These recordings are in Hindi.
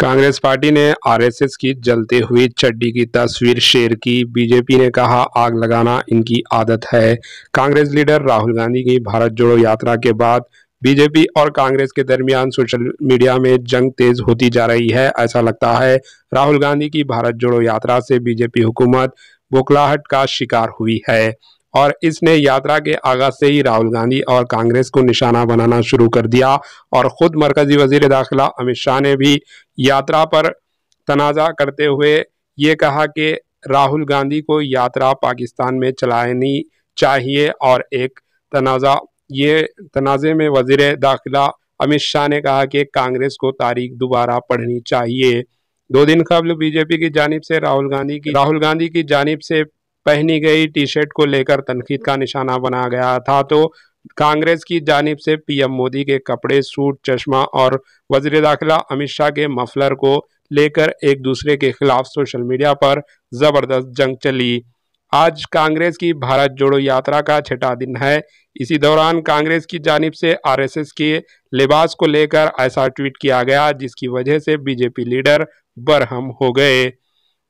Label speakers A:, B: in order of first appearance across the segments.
A: कांग्रेस पार्टी ने आरएसएस की जलते हुई चड्डी की तस्वीर शेयर की बीजेपी ने कहा आग लगाना इनकी आदत है कांग्रेस लीडर राहुल गांधी की भारत जोड़ो यात्रा के बाद बीजेपी और कांग्रेस के दरमियान सोशल मीडिया में जंग तेज होती जा रही है ऐसा लगता है राहुल गांधी की भारत जोड़ो यात्रा से बीजेपी हुकूमत बोखलाहट का शिकार हुई है और इसने यात्रा के आगाज से ही राहुल गांधी और कांग्रेस को निशाना बनाना शुरू कर दिया और ख़ुद मरकज़ी वजीर दाखिला अमित शाह ने भी यात्रा पर तनाज़ा करते हुए ये कहा कि राहुल गांधी को यात्रा पाकिस्तान में चलानी चाहिए और एक तनाज़ा ये तनाज़े में वजीर दाखिला अमित शाह ने कहा कि कांग्रेस को तारीख दोबारा पढ़नी चाहिए दो दिन कबल बीजेपी की जानब से राहुल गांधी की राहुल गांधी की जानब से पहनी गई टी शर्ट को लेकर तनकीद का निशाना बनाया गया था तो कांग्रेस की जानब से पीएम मोदी के कपड़े सूट चश्मा और वजीर दाखिला अमित शाह के मफलर को लेकर एक दूसरे के खिलाफ सोशल मीडिया पर ज़बरदस्त जंग चली आज कांग्रेस की भारत जोड़ो यात्रा का छठा दिन है इसी दौरान कांग्रेस की जानब से आरएसएस के लिबास को लेकर ऐसा ट्वीट किया गया जिसकी वजह से बीजेपी लीडर बरहम हो गए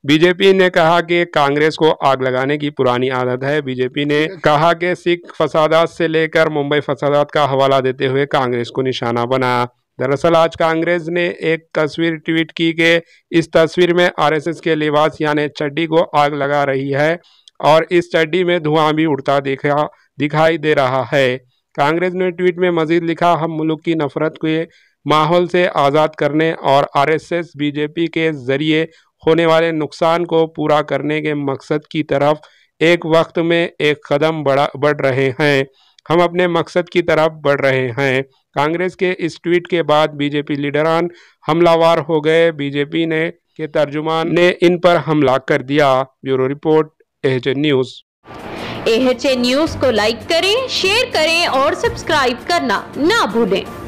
A: बीजेपी ने कहा कि कांग्रेस को आग लगाने की पुरानी आदत है बीजेपी ने कहा कि सिख फसादात से लेकर मुंबई फसादात का हवाला देते हुए कांग्रेस को निशाना बनाया दरअसल आज कांग्रेस ने एक तस्वीर ट्वीट की कि इस तस्वीर में आरएसएस के लिबास यानी चड्डी को आग लगा रही है और इस चड्डी में धुआं भी उड़ता दिखा दिखाई दे रहा है कांग्रेस ने ट्वीट में मजीद लिखा हम मुल्क की नफरत के माहौल से आज़ाद करने और आरएसएस बीजेपी के जरिए होने वाले नुकसान को पूरा करने के मकसद की तरफ एक वक्त में एक कदम बढ़ा बढ़ रहे हैं हम अपने मकसद की तरफ बढ़ रहे हैं कांग्रेस के इस ट्वीट के बाद बीजेपी लीडरान हमलावार हो गए बीजेपी ने के तर्जुमान ने इन पर हमला कर दिया bureau report H news H news को लाइक करें शेयर करें और सब्सक्राइब करना ना भूलें